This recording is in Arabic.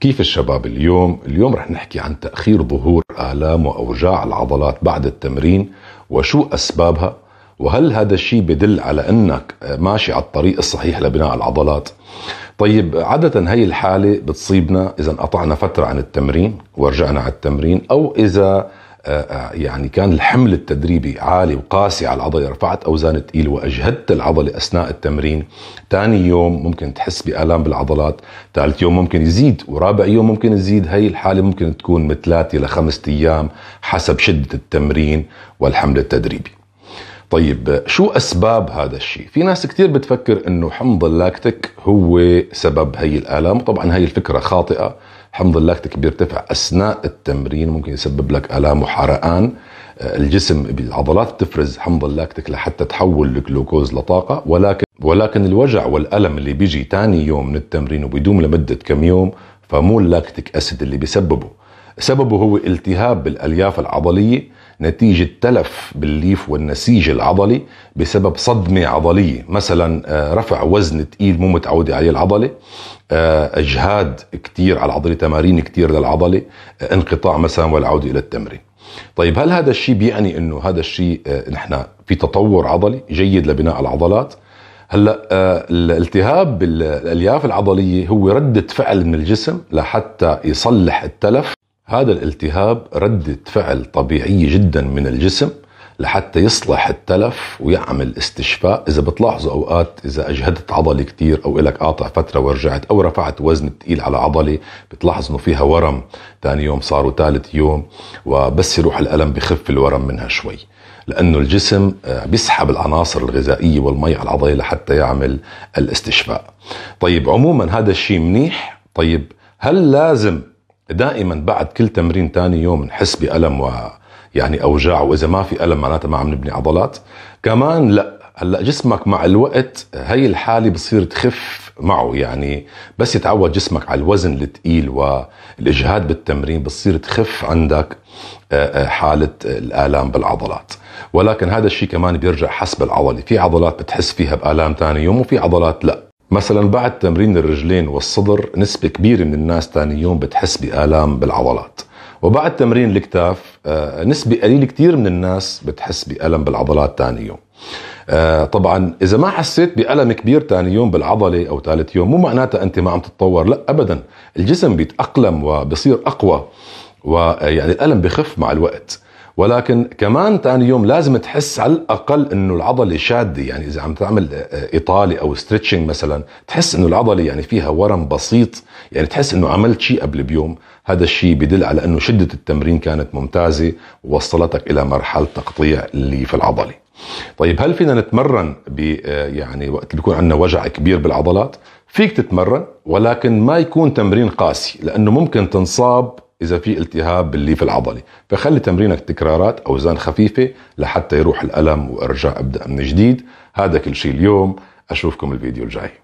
كيف الشباب اليوم؟ اليوم رح نحكي عن تأخير ظهور آلام وأوجاع العضلات بعد التمرين وشو أسبابها وهل هذا الشيء بدل على أنك ماشي على الطريق الصحيح لبناء العضلات؟ طيب عادة هي الحالة بتصيبنا إذا انقطعنا فترة عن التمرين ورجعنا على التمرين أو إذا آه، آه، يعني كان الحمل التدريبي عالي وقاسي على العضله رفعت اوزان ثقيله واجهدت العضله اثناء التمرين ثاني يوم ممكن تحس بالام بالعضلات ثالث يوم ممكن يزيد ورابع يوم ممكن يزيد هي الحاله ممكن تكون من ثلاثه خمسة ايام حسب شده التمرين والحمل التدريبي طيب شو اسباب هذا الشيء في ناس كثير بتفكر انه حمض اللاكتيك هو سبب هي الالام طبعا هي الفكره خاطئه حمض اللاكتيك بيرتفع اثناء التمرين ممكن يسبب لك الام وحرقان آه، الجسم العضلات بتفرز حمض اللاكتيك لحتى تحول الجلوكوز لطاقه ولكن ولكن الوجع والالم اللي بيجي ثاني يوم من التمرين وبيدوم لمده كم يوم فمو اللاكتيك اسيد اللي بيسببه سببه هو التهاب بالالياف العضليه نتيجه تلف بالليف والنسيج العضلي بسبب صدمه عضليه مثلا آه، رفع وزن ثقيل مو متعوده عليه العضله آه، اجهاد كثير على العضله تمارين كثير للعضله آه، انقطاع مثلا والعوده الى التمرين طيب هل هذا الشيء بيعني انه هذا الشيء نحن في تطور عضلي جيد لبناء العضلات هلا الالتهاب بالالياف العضليه هو رده فعل من الجسم لحتى يصلح التلف هذا الالتهاب ردة فعل طبيعية جدا من الجسم لحتى يصلح التلف ويعمل استشفاء إذا بتلاحظوا أوقات إذا أجهدت عضلة كتير أو إلك قاطع فترة ورجعت أو رفعت وزن تقيل على عضلة بتلاحظ إنه فيها ورم تاني يوم صار وثالث يوم وبس يروح الألم بخف الورم منها شوي لأنه الجسم آه، بيسحب العناصر الغذائية والمي على العضلة لحتى يعمل الاستشفاء طيب عموما هذا الشيء منيح طيب هل لازم دائما بعد كل تمرين ثاني يوم نحس بألم و يعني أوجاع وإذا ما في ألم معناتها ما عم نبني عضلات كمان لا هلا جسمك مع الوقت هي الحالة بصير تخف معه يعني بس يتعود جسمك على الوزن الثقيل والإجهاد بالتمرين بصير تخف عندك آه، آه، حالة الآلام بالعضلات ولكن هذا الشيء كمان بيرجع حسب العضلة في عضلات بتحس فيها بآلام ثاني يوم وفي عضلات لا مثلا بعد تمرين الرجلين والصدر نسبة كبيرة من الناس تاني يوم بتحس بآلام بالعضلات وبعد تمرين الكتاف آه، نسبة قليلة كتير من الناس بتحس بألم بالعضلات تاني يوم آه، طبعا اذا ما حسيت بألم كبير تاني يوم بالعضلة او ثالث يوم مو معناتها انت ما عم تتطور لا ابدا الجسم بيتأقلم وبصير اقوى ويعني الألم بخف مع الوقت ولكن كمان ثاني يوم لازم تحس على الاقل انه العضله شاده يعني اذا عم تعمل اطاله آه، او ستريتشنج مثلا تحس انه العضله يعني فيها ورم بسيط يعني تحس انه عملت شيء قبل بيوم هذا الشيء بدل على انه شده التمرين كانت ممتازه ووصلتك الى مرحله تقطيع اللي في العضله طيب هل فينا نتمرن ب آه، يعني وقت بيكون عندنا وجع كبير بالعضلات فيك تتمرن ولكن ما يكون تمرين قاسي لانه ممكن تنصاب اذا في التهاب بالليف العضلي فخلي تمرينك تكرارات اوزان خفيفه لحتى يروح الالم وارجع ابدا من جديد هذا كل شيء اليوم اشوفكم الفيديو الجاي